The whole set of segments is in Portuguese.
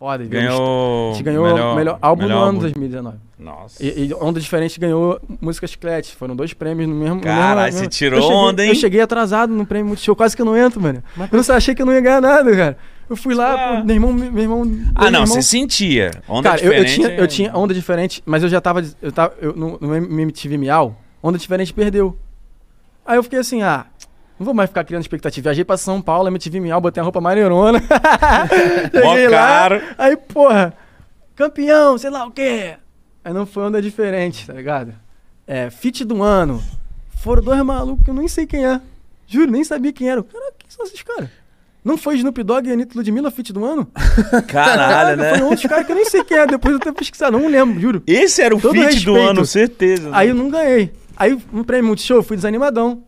Foda, ganhou. A gente ganhou o melhor, melhor álbum melhor do ano de 2019. Nossa. E, e, Onda Diferente ganhou música chiclete. Foram dois prêmios no mesmo. Caralho, você tirou cheguei, onda, hein? Eu cheguei atrasado no prêmio Multishow, quase que eu não entro, mano. Mas... Eu não achei que eu não ia ganhar nada, cara. Eu fui lá, ah. meu irmão, meu irmão. Ah, não, irmão... você sentia. Onda cara, diferente. Eu, eu, tinha, eu é- tinha onda diferente, mas eu já tava. Eu tava eu, no, no MTV Miau, onda diferente perdeu. Aí eu fiquei assim, ah, não vou mais ficar criando expectativa. Viajei pra São Paulo, MTV Miau, botei a roupa maneirona. Cheguei lá. Caro. Aí, porra, campeão, sei lá o quê. Aí não foi onda diferente, tá ligado? É, fit do ano. Foram dois malucos que eu nem sei quem é. Juro, nem sabia quem era. Caraca, quem são esses caras? Não foi Snoop Dogg e Anitta Ludmilla fit do ano? Caralho, né? Foi outros caras que eu nem sei quem é. Depois eu tenho pesquisado, não lembro, juro. Esse era o Todo fit respeito. do ano, certeza. Né? Aí eu não ganhei. Aí no prêmio Multishow eu fui desanimadão.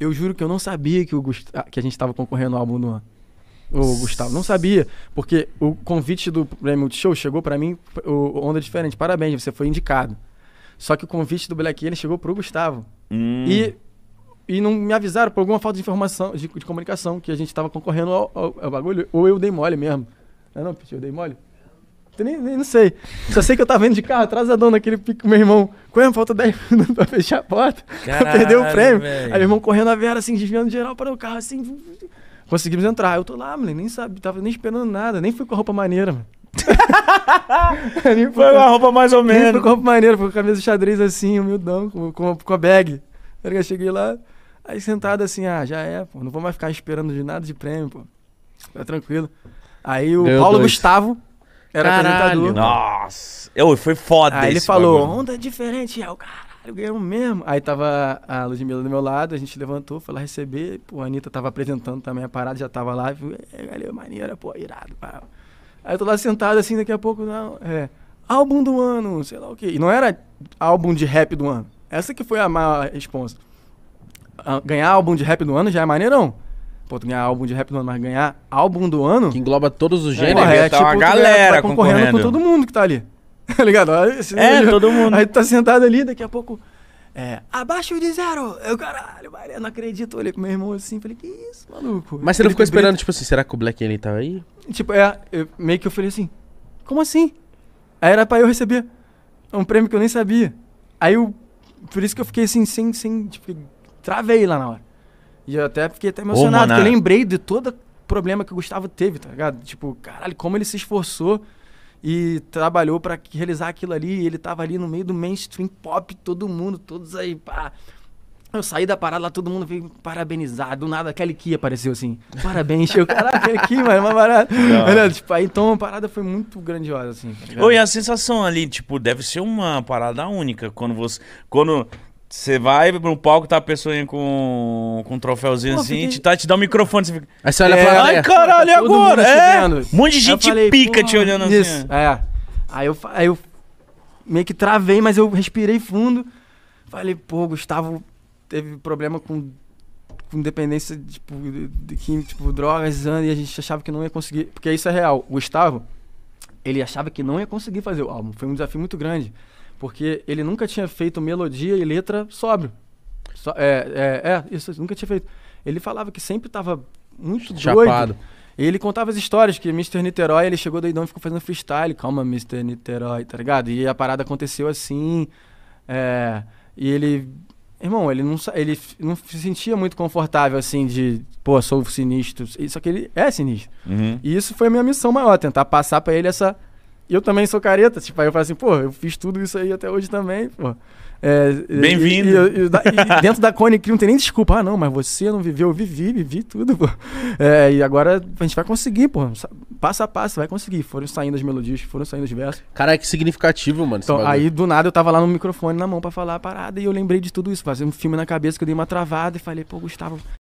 Eu juro que eu não sabia que, o Gust... Ah, que a gente estava concorrendo ao álbum do ano. O Gustavo, não sabia, porque o convite do prêmio show chegou para mim, o Onda Diferente, parabéns, você foi indicado. Só que o convite do Black ele chegou pro Gustavo. Hum. E, e não me avisaram por alguma falta de informação, de, de comunicação, que a gente estava concorrendo ao, ao, ao, bagulho, ou eu dei mole mesmo. Não, é não, eu dei mole? nem, nem não sei. Só sei que eu tava vendo de carro atrás da dona, aquele pico, meu irmão. Coelho, falta 10 minutos pra fechar a porta. Caralho, perdeu o prêmio. Véio. Aí meu irmão correndo a vela, assim, desviando geral para o carro, assim. Conseguimos entrar. Eu tô lá, moleque, nem sabe, tava nem esperando nada, nem fui com a roupa maneira, mano. foi uma roupa mais ou menos. Foi com a roupa maneira, foi com a camisa xadrez assim, humildão, com, com, com a bag. Eu tá cheguei lá, aí sentado assim, ah, já é, pô, não vou mais ficar esperando de nada de prêmio, pô. Tá tranquilo. Aí o Deu Paulo dois. Gustavo, era Caralho. apresentador. Nossa. Eu, foi foda Aí ele falou, bagulho. onda diferente. É o caralho Eu mesmo. Aí tava a Ludmilla do meu lado, a gente levantou, foi lá receber. Pô, a Anitta tava apresentando também a parada, já tava lá. É, galera, é maneira, pô, irado. Pá. Aí eu tô lá sentado assim, daqui a pouco, não, é. Álbum do ano, sei lá o quê. E não era álbum de rap do ano. Essa que foi a maior resposta. Ah, ganhar álbum de rap do ano já é maneirão pode ganhar álbum de rap do ano, mas ganhar álbum do ano. Que engloba todos os gêneros. É, é, tá tipo, uma tipo, galera tá concorrendo, concorrendo, com todo mundo que tá ali. Tá ligado? Esse é, nível, todo mundo. Aí tu tá sentado ali, daqui a pouco. É, abaixo de zero! Eu, caralho, Maria, não acredito. Eu olhei pro meu irmão assim, falei, que isso, maluco? Mas você não ficou esperando, tipo assim, será que o Black ele tá aí? Tipo, é, eu, meio que eu falei assim, como assim? Aí era pra eu receber um prêmio que eu nem sabia. Aí eu, por isso que eu fiquei assim, sem, sem, tipo, travei lá na hora. E eu até fiquei até emocionado, porque eu lembrei de todo problema que o Gustavo teve, tá ligado? Tipo, caralho, como ele se esforçou e trabalhou para realizar aquilo ali. ele tava ali no meio do mainstream pop, todo mundo, todos aí, pá. Eu saí da parada lá, todo mundo veio parabenizar. Do nada, aquele que apareceu assim. Parabéns, eu, caralho, aquele que mano, uma parada. Olha, tipo, aí, então a parada foi muito grandiosa, assim. Tá e a sensação ali, tipo, deve ser uma parada única. Quando você. Quando você vai pro palco, tá a pessoa com, com um troféuzinho Pô, assim, fiquei... te, tá, te dá um microfone. Você fica... Aí você olha é, pra galera. Ai, é. caralho, tá agora? É. Um monte de gente falei, pica te olhando isso. assim. Isso, é. é. Aí eu, aí eu meio que travei, mas eu respirei fundo. Falei, pô, Gustavo teve problema com, com dependência tipo, de, de química, tipo, drogas, e a gente achava que não ia conseguir. Porque isso é real. O Gustavo, ele achava que não ia conseguir fazer o álbum. Foi um desafio muito grande. Porque ele nunca tinha feito melodia e letra sóbrio. So, é, é, é, isso, nunca tinha feito. Ele falava que sempre estava muito Chapado. doido. E ele contava as histórias que Mr. Niterói, ele chegou doidão e ficou fazendo freestyle. Calma, Mr. Niterói, tá ligado? E a parada aconteceu assim. É, e ele Irmão, ele não, ele não se sentia muito confortável, assim, de, pô, sou sinistro. Só que ele é sinistro. Uhum. E isso foi a minha missão maior, tentar passar para ele essa e eu também sou careta, tipo, aí eu falo assim, pô, eu fiz tudo isso aí até hoje também, pô. É, Bem-vindo. E, e, e, e, dentro da Cone não tem nem desculpa. Ah, não, mas você não viveu, eu vivi, vivi tudo, pô. É, e agora a gente vai conseguir, pô. Passo a passo, vai conseguir. Foram saindo as melodias, foram saindo os versos. Cara, que significativo, mano. Então, aí do nada eu tava lá no microfone na mão para falar a parada e eu lembrei de tudo isso. Fazendo um filme na cabeça que eu dei uma travada e falei, pô, Gustavo,